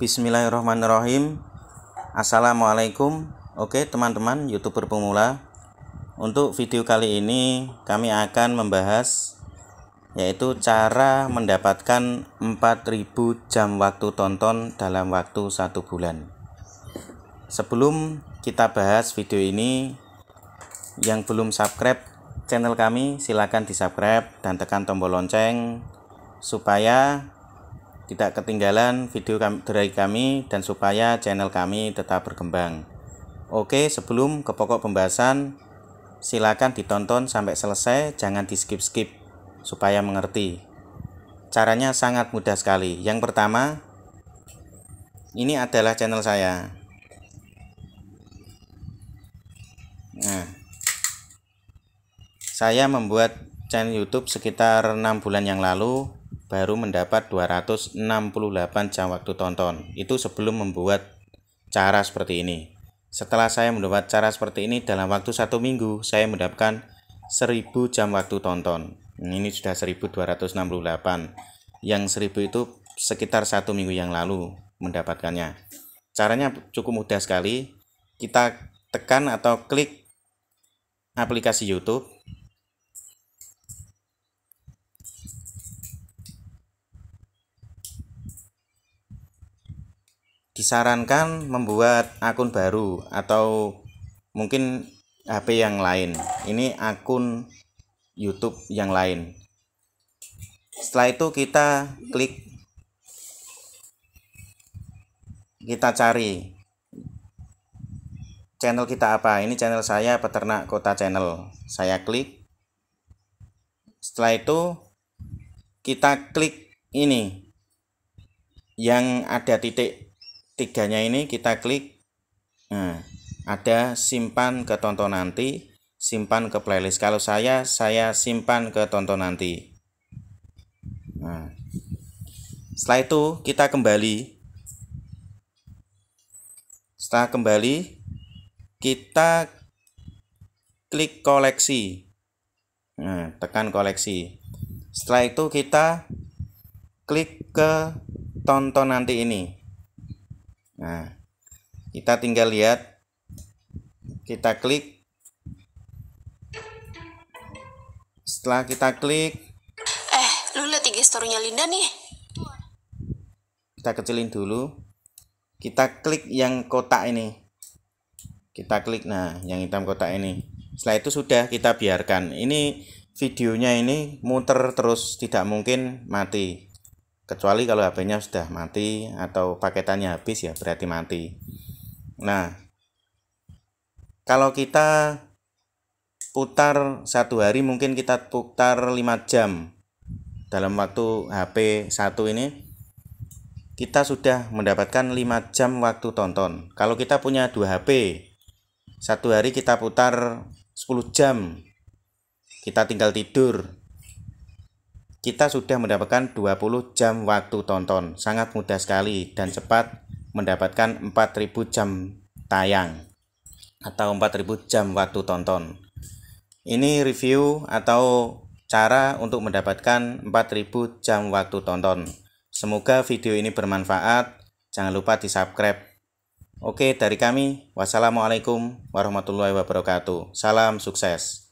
Bismillahirrahmanirrahim Assalamualaikum Oke teman-teman youtuber pemula Untuk video kali ini kami akan membahas Yaitu cara mendapatkan 4000 jam waktu tonton dalam waktu satu bulan Sebelum kita bahas video ini Yang belum subscribe channel kami silahkan di subscribe dan tekan tombol lonceng Supaya tidak ketinggalan video dari kami dan supaya channel kami tetap berkembang. Oke, sebelum ke pokok pembahasan, silakan ditonton sampai selesai, jangan di skip-skip supaya mengerti. Caranya sangat mudah sekali. Yang pertama, ini adalah channel saya. Nah, saya membuat channel YouTube sekitar enam bulan yang lalu baru mendapat 268 jam waktu tonton. Itu sebelum membuat cara seperti ini. Setelah saya mendapat cara seperti ini dalam waktu satu minggu, saya mendapatkan 1000 jam waktu tonton. Ini sudah 1268. Yang 1000 itu sekitar satu minggu yang lalu mendapatkannya. Caranya cukup mudah sekali. Kita tekan atau klik aplikasi YouTube disarankan membuat akun baru atau mungkin HP yang lain. Ini akun YouTube yang lain. Setelah itu kita klik kita cari channel kita apa. Ini channel saya peternak kota channel. Saya klik. Setelah itu kita klik ini yang ada titik tiganya ini kita klik nah, ada simpan ke tonton nanti simpan ke playlist kalau saya saya simpan ke tonton nanti nah, setelah itu kita kembali setelah kembali kita klik koleksi nah, tekan koleksi setelah itu kita klik ke tonton nanti ini Nah, kita tinggal lihat, kita klik. Setelah kita klik, eh, lu lihat IG story Linda nih. Kita kecilin dulu. Kita klik yang kotak ini. Kita klik nah, yang hitam kotak ini. Setelah itu sudah kita biarkan. Ini videonya ini muter terus tidak mungkin mati kecuali kalau HP-nya sudah mati atau paketannya habis ya berarti mati. Nah, kalau kita putar satu hari mungkin kita putar 5 jam dalam waktu HP satu ini kita sudah mendapatkan 5 jam waktu tonton. Kalau kita punya dua HP, satu hari kita putar 10 jam. Kita tinggal tidur, kita sudah mendapatkan 20 jam waktu tonton. Sangat mudah sekali dan cepat mendapatkan 4000 jam tayang atau 4000 jam waktu tonton. Ini review atau cara untuk mendapatkan 4000 jam waktu tonton. Semoga video ini bermanfaat. Jangan lupa di-subscribe. Oke, dari kami, wassalamualaikum warahmatullahi wabarakatuh. Salam sukses.